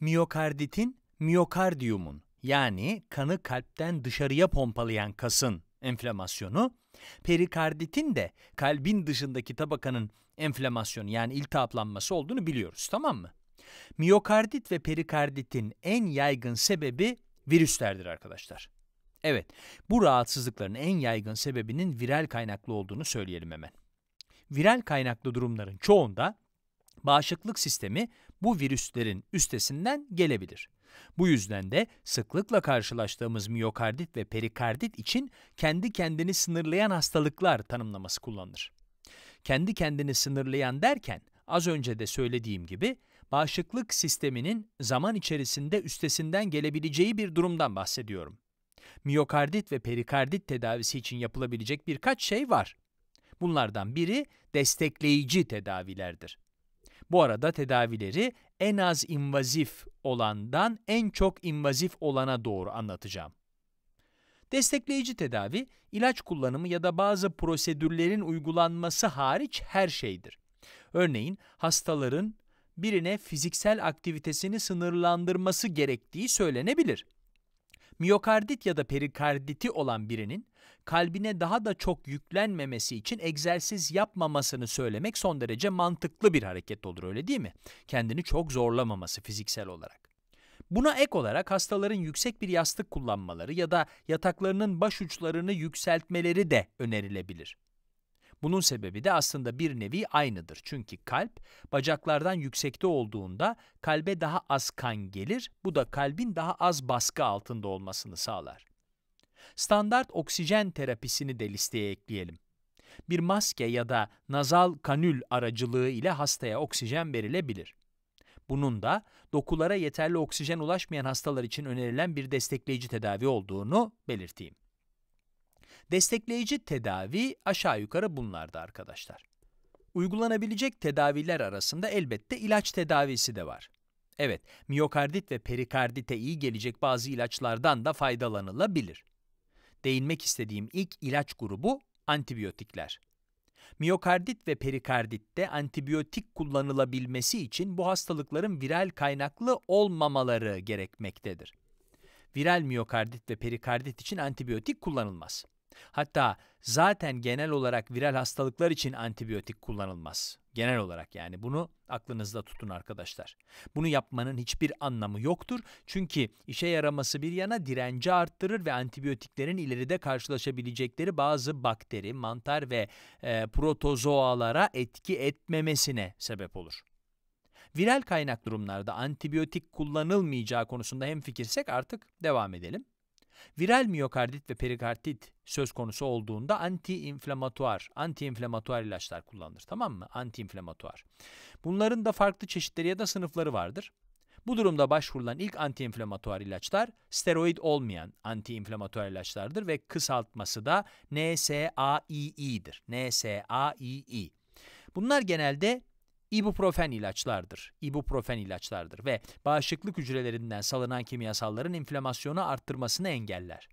Miyokarditin, miyokardiyumun yani kanı kalpten dışarıya pompalayan kasın enflamasyonu, perikarditin de kalbin dışındaki tabakanın enflamasyonu yani iltihaplanması olduğunu biliyoruz tamam mı? Miyokardit ve perikarditin en yaygın sebebi virüslerdir arkadaşlar. Evet, bu rahatsızlıkların en yaygın sebebinin viral kaynaklı olduğunu söyleyelim hemen. Viral kaynaklı durumların çoğunda bağışıklık sistemi bu virüslerin üstesinden gelebilir. Bu yüzden de sıklıkla karşılaştığımız miyokardit ve perikardit için kendi kendini sınırlayan hastalıklar tanımlaması kullanılır. Kendi kendini sınırlayan derken az önce de söylediğim gibi bağışıklık sisteminin zaman içerisinde üstesinden gelebileceği bir durumdan bahsediyorum. Miyokardit ve perikardit tedavisi için yapılabilecek birkaç şey var. Bunlardan biri destekleyici tedavilerdir. Bu arada tedavileri en az invazif olandan en çok invazif olana doğru anlatacağım. Destekleyici tedavi, ilaç kullanımı ya da bazı prosedürlerin uygulanması hariç her şeydir. Örneğin hastaların birine fiziksel aktivitesini sınırlandırması gerektiği söylenebilir. Miyokardit ya da perikarditi olan birinin kalbine daha da çok yüklenmemesi için egzersiz yapmamasını söylemek son derece mantıklı bir hareket olur öyle değil mi? Kendini çok zorlamaması fiziksel olarak. Buna ek olarak hastaların yüksek bir yastık kullanmaları ya da yataklarının baş uçlarını yükseltmeleri de önerilebilir. Bunun sebebi de aslında bir nevi aynıdır. Çünkü kalp bacaklardan yüksekte olduğunda kalbe daha az kan gelir. Bu da kalbin daha az baskı altında olmasını sağlar standart oksijen terapisini de listeye ekleyelim. Bir maske ya da nazal kanül aracılığı ile hastaya oksijen verilebilir. Bunun da dokulara yeterli oksijen ulaşmayan hastalar için önerilen bir destekleyici tedavi olduğunu belirteyim. Destekleyici tedavi aşağı yukarı bunlardı arkadaşlar. Uygulanabilecek tedaviler arasında elbette ilaç tedavisi de var. Evet, miyokardit ve perikardite iyi gelecek bazı ilaçlardan da faydalanılabilir değinmek istediğim ilk ilaç grubu antibiyotikler. Miyokardit ve perikarditte antibiyotik kullanılabilmesi için bu hastalıkların viral kaynaklı olmamaları gerekmektedir. Viral miyokardit ve perikardit için antibiyotik kullanılmaz. Hatta zaten genel olarak viral hastalıklar için antibiyotik kullanılmaz. Genel olarak yani bunu aklınızda tutun arkadaşlar. Bunu yapmanın hiçbir anlamı yoktur. Çünkü işe yaraması bir yana direnci arttırır ve antibiyotiklerin ileride karşılaşabilecekleri bazı bakteri, mantar ve e, protozoalara etki etmemesine sebep olur. Viral kaynak durumlarda antibiyotik kullanılmayacağı konusunda hemfikirsek artık devam edelim. Viral miyokardit ve perikardit söz konusu olduğunda anti-inflamatuar, anti-inflamatuar ilaçlar kullanılır. Tamam mı? Anti-inflamatuar. Bunların da farklı çeşitleri ya da sınıfları vardır. Bu durumda başvurulan ilk antiinflamatuar ilaçlar steroid olmayan antiinflamatuar ilaçlardır ve kısaltması da NSAII'dir. NSAII. E. Bunlar genelde ibuprofen ilaçlardır. Ibuprofen ilaçlardır ve bağışıklık hücrelerinden salınan kimyasalların inflamasyonu arttırmasını engeller.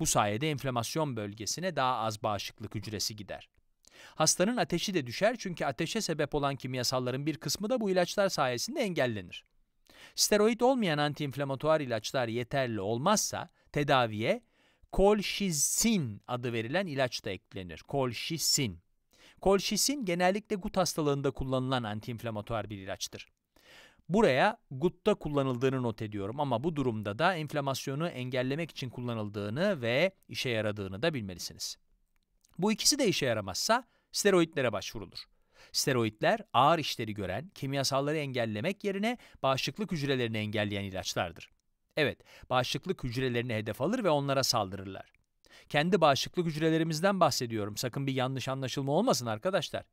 Bu sayede enflamasyon bölgesine daha az bağışıklık hücresi gider. Hastanın ateşi de düşer çünkü ateşe sebep olan kimyasalların bir kısmı da bu ilaçlar sayesinde engellenir. Steroid olmayan antiinflamatuar ilaçlar yeterli olmazsa tedaviye kolşisin adı verilen ilaç da eklenir. Kolşisin. Kolşisin genellikle gut hastalığında kullanılan antiinflamatuar bir ilaçtır. Buraya gutta kullanıldığını not ediyorum ama bu durumda da enflamasyonu engellemek için kullanıldığını ve işe yaradığını da bilmelisiniz. Bu ikisi de işe yaramazsa steroidlere başvurulur. Steroidler ağır işleri gören, kimyasalları engellemek yerine bağışıklık hücrelerini engelleyen ilaçlardır. Evet, bağışıklık hücrelerini hedef alır ve onlara saldırırlar. Kendi bağışıklık hücrelerimizden bahsediyorum. Sakın bir yanlış anlaşılma olmasın arkadaşlar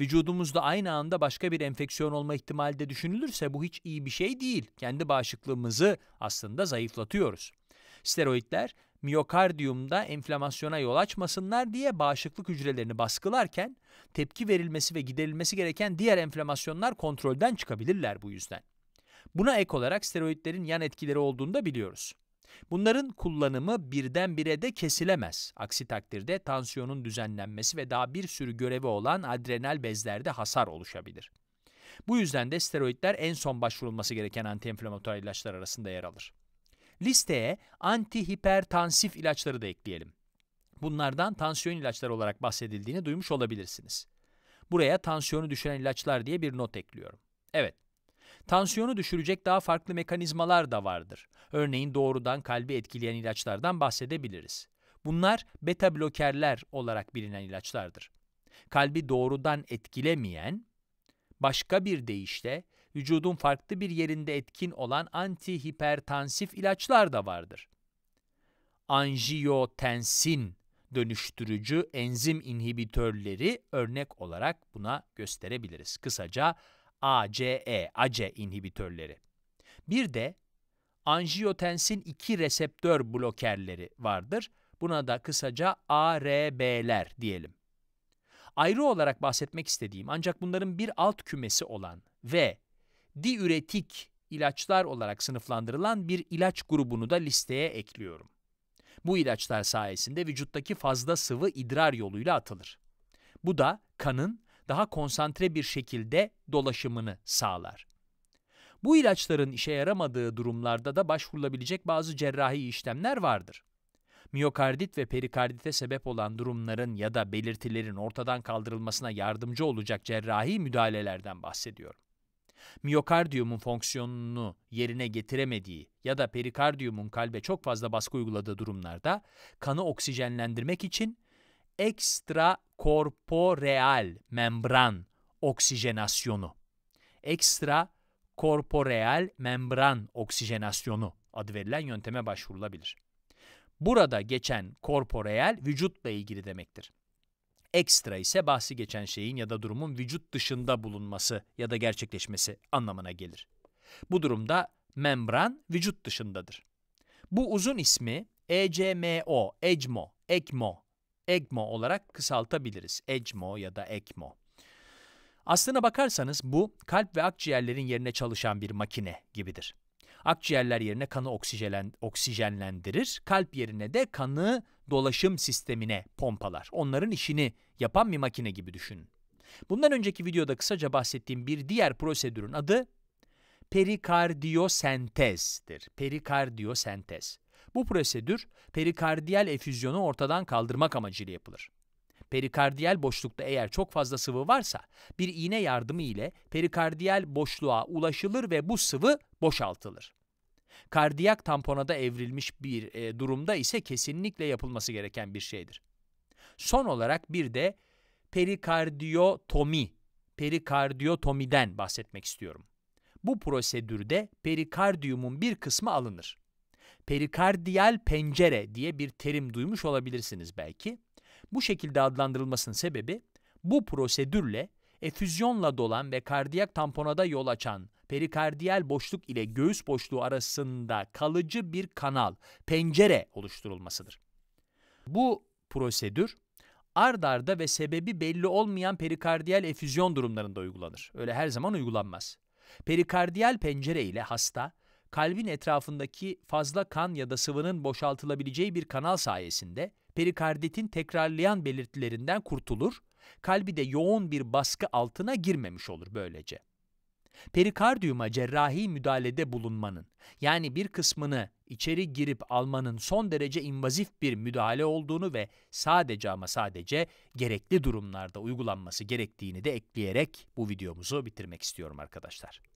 vücudumuzda aynı anda başka bir enfeksiyon olma ihtimali de düşünülürse bu hiç iyi bir şey değil. Kendi bağışıklığımızı aslında zayıflatıyoruz. Steroidler miyokardiyumda enflamasyona yol açmasınlar diye bağışıklık hücrelerini baskılarken tepki verilmesi ve giderilmesi gereken diğer enflamasyonlar kontrolden çıkabilirler bu yüzden. Buna ek olarak steroidlerin yan etkileri olduğunu da biliyoruz. Bunların kullanımı birdenbire de kesilemez. Aksi takdirde tansiyonun düzenlenmesi ve daha bir sürü görevi olan adrenal bezlerde hasar oluşabilir. Bu yüzden de steroidler en son başvurulması gereken antiinflamatuar ilaçlar arasında yer alır. Listeye antihipertansif ilaçları da ekleyelim. Bunlardan tansiyon ilaçları olarak bahsedildiğini duymuş olabilirsiniz. Buraya tansiyonu düşüren ilaçlar diye bir not ekliyorum. Evet, Tansiyonu düşürecek daha farklı mekanizmalar da vardır. Örneğin doğrudan kalbi etkileyen ilaçlardan bahsedebiliriz. Bunlar beta blokerler olarak bilinen ilaçlardır. Kalbi doğrudan etkilemeyen, başka bir deyişle vücudun farklı bir yerinde etkin olan antihipertansif ilaçlar da vardır. Anjiyotensin dönüştürücü enzim inhibitörleri örnek olarak buna gösterebiliriz. Kısaca ACE, ACE inhibitörleri. Bir de anjiyotensin 2 reseptör blokerleri vardır. Buna da kısaca ARB'ler diyelim. Ayrı olarak bahsetmek istediğim ancak bunların bir alt kümesi olan ve diüretik ilaçlar olarak sınıflandırılan bir ilaç grubunu da listeye ekliyorum. Bu ilaçlar sayesinde vücuttaki fazla sıvı idrar yoluyla atılır. Bu da kanın daha konsantre bir şekilde dolaşımını sağlar. Bu ilaçların işe yaramadığı durumlarda da başvurulabilecek bazı cerrahi işlemler vardır. Miyokardit ve perikardite sebep olan durumların ya da belirtilerin ortadan kaldırılmasına yardımcı olacak cerrahi müdahalelerden bahsediyorum. Miyokardiyumun fonksiyonunu yerine getiremediği ya da perikardiyumun kalbe çok fazla baskı uyguladığı durumlarda kanı oksijenlendirmek için ekstrakorporeal membran oksijenasyonu. Ekstra membran oksijenasyonu adı verilen yönteme başvurulabilir. Burada geçen korporeal vücutla ilgili demektir. Ekstra ise bahsi geçen şeyin ya da durumun vücut dışında bulunması ya da gerçekleşmesi anlamına gelir. Bu durumda membran vücut dışındadır. Bu uzun ismi ECMO, ECMO, ECMO EGMO olarak kısaltabiliriz. ECMO ya da ECMO. Aslına bakarsanız bu kalp ve akciğerlerin yerine çalışan bir makine gibidir. Akciğerler yerine kanı oksijelen, oksijenlendirir, kalp yerine de kanı dolaşım sistemine pompalar. Onların işini yapan bir makine gibi düşünün. Bundan önceki videoda kısaca bahsettiğim bir diğer prosedürün adı perikardiyosentezdir. Perikardiyosentez. Bu prosedür perikardiyal efüzyonu ortadan kaldırmak amacıyla yapılır. Perikardiyal boşlukta eğer çok fazla sıvı varsa bir iğne yardımı ile perikardiyal boşluğa ulaşılır ve bu sıvı boşaltılır. Kardiyak tamponada evrilmiş bir e, durumda ise kesinlikle yapılması gereken bir şeydir. Son olarak bir de perikardiyotomi, perikardiyotomiden bahsetmek istiyorum. Bu prosedürde perikardiyumun bir kısmı alınır perikardiyal pencere diye bir terim duymuş olabilirsiniz belki. Bu şekilde adlandırılmasının sebebi bu prosedürle efüzyonla dolan ve kardiyak tamponada yol açan perikardiyal boşluk ile göğüs boşluğu arasında kalıcı bir kanal, pencere oluşturulmasıdır. Bu prosedür ard arda ve sebebi belli olmayan perikardiyal efüzyon durumlarında uygulanır. Öyle her zaman uygulanmaz. Perikardiyal pencere ile hasta kalbin etrafındaki fazla kan ya da sıvının boşaltılabileceği bir kanal sayesinde perikarditin tekrarlayan belirtilerinden kurtulur, kalbi de yoğun bir baskı altına girmemiş olur böylece. Perikardiyuma cerrahi müdahalede bulunmanın, yani bir kısmını içeri girip almanın son derece invazif bir müdahale olduğunu ve sadece ama sadece gerekli durumlarda uygulanması gerektiğini de ekleyerek bu videomuzu bitirmek istiyorum arkadaşlar.